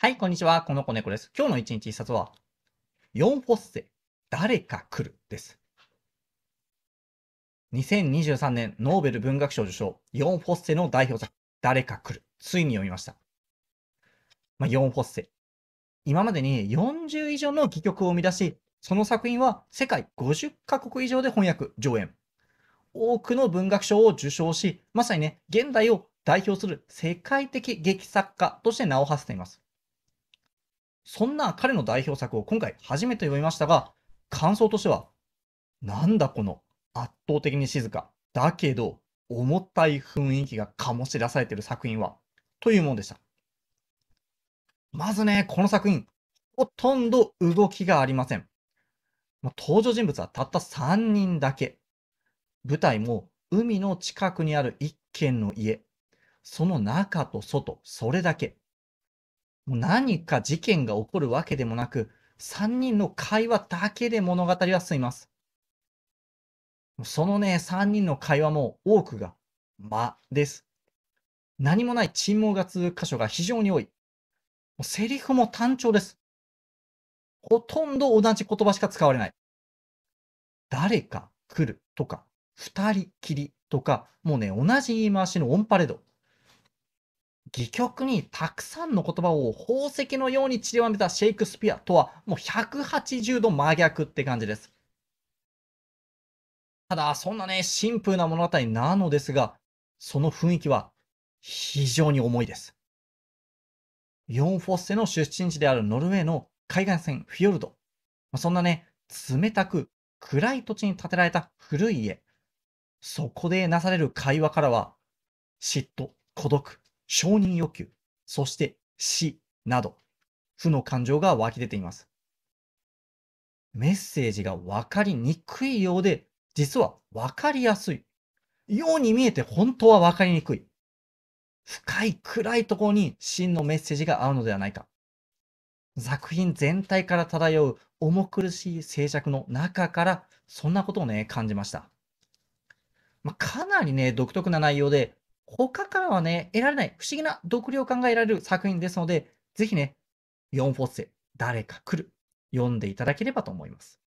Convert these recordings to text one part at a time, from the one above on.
はい、こんにちは。この子猫です。今日の1日1冊は、4フォッセ、誰か来るです。2023年ノーベル文学賞受賞、4フォッセの代表作、誰か来る。ついに読みました。まあ、4フォッセ。今までに40以上の戯曲を生み出し、その作品は世界50カ国以上で翻訳、上演。多くの文学賞を受賞し、まさにね、現代を代表する世界的劇作家として名を馳せています。そんな彼の代表作を今回初めて読みましたが、感想としては、なんだこの圧倒的に静か、だけど重たい雰囲気が醸し出されている作品は、というものでした。まずね、この作品、ほとんど動きがありません。登場人物はたった3人だけ。舞台も海の近くにある一軒の家。その中と外、それだけ。もう何か事件が起こるわけでもなく、3人の会話だけで物語は進みます。そのね、3人の会話も多くが間です。何もない沈黙が続く箇所が非常に多い。セリフも単調です。ほとんど同じ言葉しか使われない。誰か来るとか、二人きりとか、もうね、同じ言い回しのオンパレード。戯曲にたくさんの言葉を宝石のように散りばめたシェイクスピアとはもう180度真逆って感じです。ただ、そんなね、シンプルな物語なのですが、その雰囲気は非常に重いです。ヨン・フォッセの出身地であるノルウェーの海岸線フィヨルド。そんなね、冷たく暗い土地に建てられた古い家。そこでなされる会話からは、嫉妬、孤独、承認欲求、そして死など、負の感情が湧き出ています。メッセージが分かりにくいようで、実は分かりやすい。ように見えて本当は分かりにくい。深い暗いところに真のメッセージが合うのではないか。作品全体から漂う重苦しい静寂の中から、そんなことをね、感じました。まあ、かなりね、独特な内容で、他からはね、得られない不思議な独立を考えられる作品ですので、ぜひね、4フォッセ、誰か来る、読んでいただければと思います。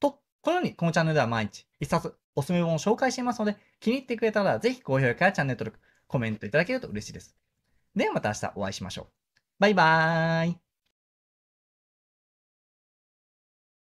と、このようにこのチャンネルでは毎日1冊おすすめ本を紹介していますので、気に入ってくれたらぜひ高評価やチャンネル登録、コメントいただけると嬉しいです。ではまた明日お会いしましょう。バイバーイ。